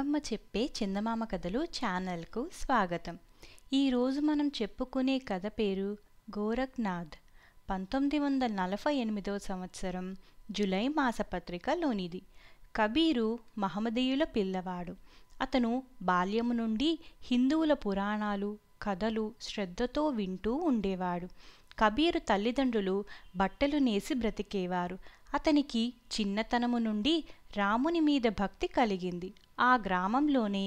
గంగమ్మ చెప్పే చందమామ కథలు ఛానల్కు స్వాగతం ఈరోజు మనం చెప్పుకునే కథ పేరు గోరఖ్నాథ్ పంతొమ్మిది వందల నలభై ఎనిమిదవ సంవత్సరం జులై మాసపత్రికలోనిది కబీరు మహమదీయుల పిల్లవాడు అతను బాల్యము నుండి హిందువుల పురాణాలు కథలు శ్రద్ధతో వింటూ ఉండేవాడు కబీరు తల్లిదండ్రులు బట్టలు నేసి బ్రతికేవారు అతనికి చిన్నతనము నుండి రాముని మీద భక్తి కలిగింది ఆ గ్రామంలోనే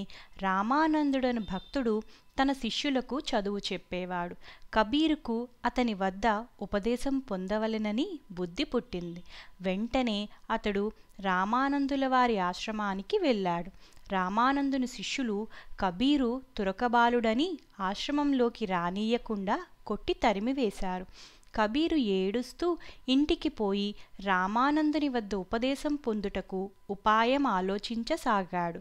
రామానందుడని భక్తుడు తన శిష్యులకు చదువు చెప్పేవాడు కబీరుకు అతని వద్ద ఉపదేశం పొందవలెనని బుద్ధి పుట్టింది వెంటనే అతడు రామానందుల వారి ఆశ్రమానికి వెళ్ళాడు రామానందుని శిష్యులు కబీరు తురకబాలుడని ఆశ్రమంలోకి రానీయకుండా కొట్టి తరిమివేశారు కబీరు ఏడుస్తూ ఇంటికి పోయి రామానందుని వద్ద ఉపదేశం పొందుటకు ఉపాయం ఆలోచించసాగాడు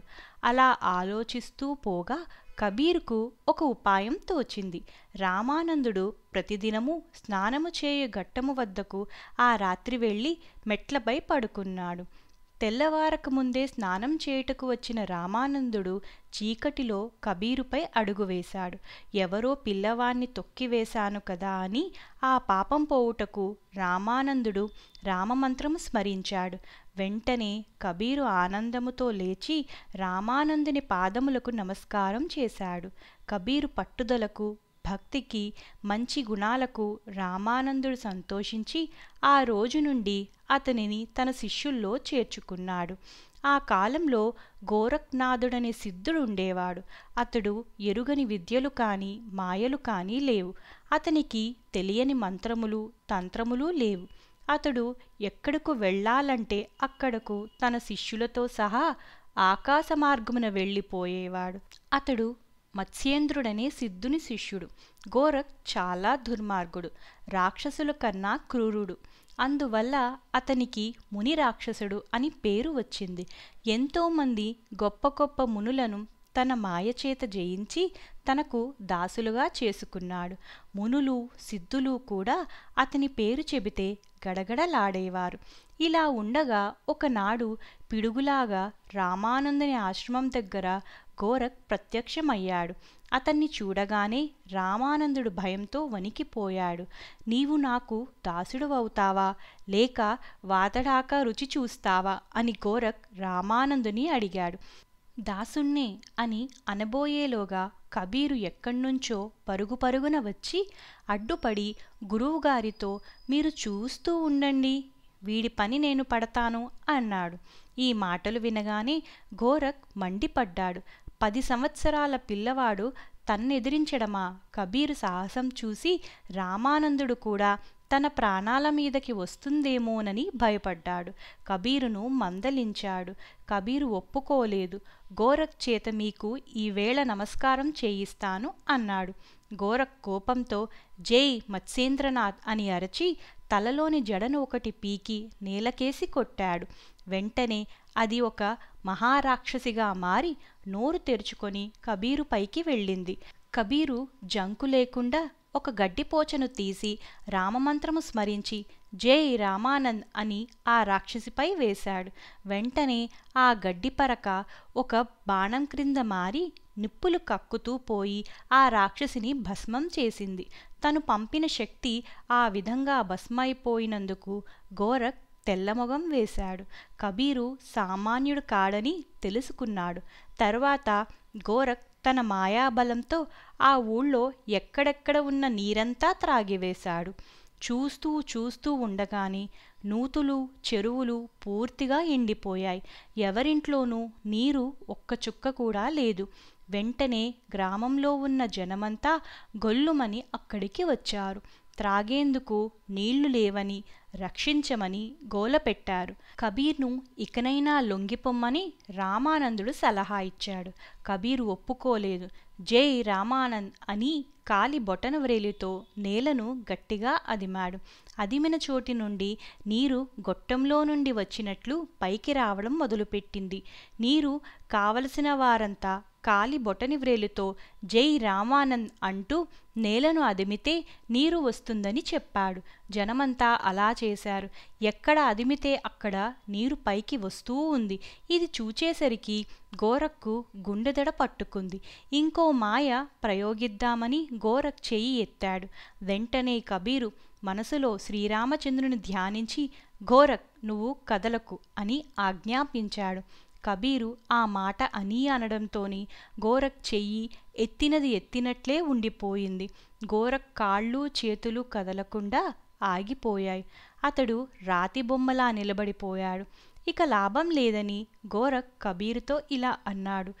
అలా ఆలోచిస్తూ పోగా కబీర్కు ఒక ఉపాయం తోచింది రామానందుడు ప్రతిదినము స్నానము చేయు ఘట్టము వద్దకు ఆ రాత్రి వెళ్ళి మెట్లపై పడుకున్నాడు తెల్లవారక ముందే స్నానం చేయుటకు వచ్చిన రామానందుడు చీకటిలో కబీరుపై అడుగువేశాడు ఎవరో పిల్లవాణ్ణి తొక్కివేశాను కదా అని ఆ పాపం పోవుటకు రామానందుడు రామమంత్రము స్మరించాడు వెంటనే కబీరు ఆనందముతో లేచి రామానందుని పాదములకు నమస్కారం చేశాడు కబీరు పట్టుదలకు భక్తికి మంచి గుణాలకు రామానందుడు సంతోషించి ఆ రోజు నుండి అతనిని తన శిష్యుల్లో చేర్చుకున్నాడు ఆ కాలంలో గోరఖ్నాథుడనే సిద్ధుడు ఉండేవాడు అతడు ఎరుగని విద్యలు కానీ మాయలు కానీ లేవు అతనికి తెలియని మంత్రములు తంత్రములు లేవు అతడు ఎక్కడకు వెళ్ళాలంటే అక్కడకు తన శిష్యులతో సహా ఆకాశ మార్గమున వెళ్ళిపోయేవాడు అతడు మత్స్యేంద్రుడనే సిద్ధుని శిష్యుడు గోరఖ్ చాలా దుర్మార్గుడు రాక్షసుల కన్నా క్రూరుడు అందువల్ల అతనికి ముని రాక్షసుడు అని పేరు వచ్చింది ఎంతోమంది గొప్ప గొప్ప మునులను తన మాయచేత జయించి తనకు దాసులుగా చేసుకున్నాడు మునులు సిద్ధులు కూడా అతని పేరు చెబితే గడగడలాడేవారు ఇలా ఉండగా ఒకనాడు పిడుగులాగా రామానందని ఆశ్రమం దగ్గర గోరఖ్ ప్రత్యక్షమయ్యాడు అతన్ని చూడగానే రామానందుడు భయంతో వణికిపోయాడు నీవు నాకు దాసుడు అవుతావా లేక వాతడాక రుచి చూస్తావా అని గోరఖ్ రామానందుని అడిగాడు దాసున్నే అని అనబోయేలోగా కబీరు ఎక్కడ్నుంచో పరుగు పరుగున వచ్చి అడ్డుపడి గురువుగారితో మీరు చూస్తూ ఉండండి వీడి పని నేను పడతాను అన్నాడు ఈ మాటలు వినగానే ఘోరక్ మండిపడ్డాడు పది సంవత్సరాల పిల్లవాడు తన్నెదిరించడమా కబీర్ సాహసం చూసి రామానందుడు కూడా తన ప్రాణాల మీదకి వస్తుందేమోనని భయపడ్డాడు కబీరును మందలించాడు కబీరు ఒప్పుకోలేదు గోరఖ్ చేత మీకు ఈవేళ నమస్కారం చేయిస్తాను అన్నాడు గోరఖ్ కోపంతో జై మత్స్యేంద్రనాథ్ అని అరచి తలలోని జడను ఒకటి పీకి నేలకేసి కొట్టాడు వెంటనే అది ఒక మహారాక్షసిగా మారి నోరు తెరుచుకొని కబీరు పైకి వెళ్ళింది కబీరు జంకు లేకుండా ఒక గడ్డిపోచను తీసి రామమంత్రము స్మరించి జై రామానంద్ అని ఆ రాక్షసిపై వేశాడు వెంటనే ఆ గడ్డిపరక ఒక బాణం క్రింద మారి నిప్పులు కక్కుతూ పోయి ఆ రాక్షసిని భస్మం చేసింది తను పంపిన శక్తి ఆ విధంగా భస్మైపోయినందుకు గోరక్ తెల్లమొగం వేశాడు కబీరు సామాన్యుడు కాడని తెలుసుకున్నాడు తర్వాత గోరక్ తన మాయాబలంతో ఆ ఊళ్ళో ఎక్కడెక్కడ ఉన్న నీరంతా త్రాగివేశాడు చూస్తూ చూస్తూ ఉండగానే నూతులు చెరువులు పూర్తిగా ఎండిపోయాయి ఎవరింట్లోనూ నీరు ఒక్క చుక్క కూడా లేదు వెంటనే గ్రామంలో ఉన్న జనమంతా గొల్లుమని అక్కడికి వచ్చారు త్రాగేందుకు నీళ్లు లేవని రక్షించమని గోలపెట్టారు కబీర్ను ఇకనైనా లొంగిపొమ్మని రామానందుడు సలహా ఇచ్చాడు కబీరు ఒప్పుకోలేదు జై రామానంద్ అని కాలి బొటన వ్రేలితో నేలను గట్టిగా అదిమాడు అదిమిన చోటి నుండి నీరు గొట్టంలో నుండి వచ్చినట్లు పైకి రావడం మొదలుపెట్టింది నీరు కావలసిన వారంతా కాలి బొటనివ్రేలుతో జై రామానంద్ అంటూ నేలను అదిమితే నీరు వస్తుందని చెప్పాడు జనమంతా అలా చేశారు ఎక్కడ అదిమితే అక్కడ నీరు పైకి వస్తూ ఉంది ఇది చూచేసరికి గోరక్కు గుండెదడ పట్టుకుంది ఇంకో మాయ ప్రయోగిద్దామని గోరక్ చెయ్యి ఎత్తాడు వెంటనే కబీరు మనసులో శ్రీరామచంద్రుని ధ్యానించి ఘోరక్ నువ్వు కదలకు అని ఆజ్ఞాపించాడు కబీరు ఆ మాట అని అనడంతోని గోరక్ చెయ్యి ఎత్తినది ఎత్తినట్లే ఉండిపోయింది గోరక్ కాళ్ళు చేతులు కదలకుండా ఆగిపోయాయి అతడు రాతి బొమ్మలా నిలబడిపోయాడు ఇక లాభం లేదని గోరఖ్ కబీరుతో ఇలా అన్నాడు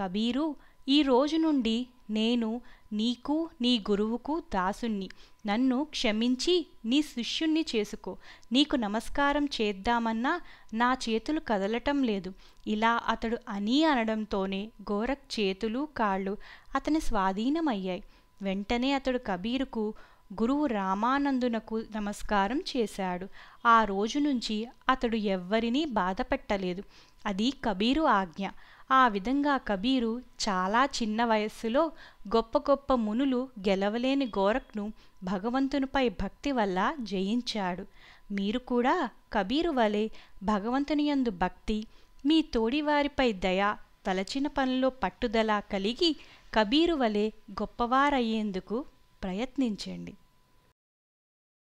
కబీరు ఈ రోజు నుండి నేను నీకు నీ గురువుకు దాసుణ్ణి నన్ను క్షమించి నీ శిష్యుణ్ణి చేసుకో నీకు నమస్కారం చేద్దామన్నా నా చేతులు కదలటం లేదు ఇలా అతడు అని అనడంతోనే గోరఖ్ చేతులు కాళ్ళు అతని స్వాధీనమయ్యాయి వెంటనే అతడు కబీరుకు గురువు రామానందునకు నమస్కారం చేశాడు ఆ రోజు నుంచి అతడు ఎవ్వరినీ బాధపెట్టలేదు అది కబీరు ఆజ్ఞ ఆ విధంగా కబీరు చాలా చిన్న వయస్సులో గొప్ప గొప్ప మునులు గెలవలేని గోరఖ్ను భగవంతునిపై భక్తి వల్ల జయించాడు మీరు కూడా కబీరు వలె యందు భక్తి మీ తోడివారిపై దయ తలచిన పనిలో పట్టుదల కలిగి కబీరు వలె గొప్పవారయ్యేందుకు ప్రయత్నించండి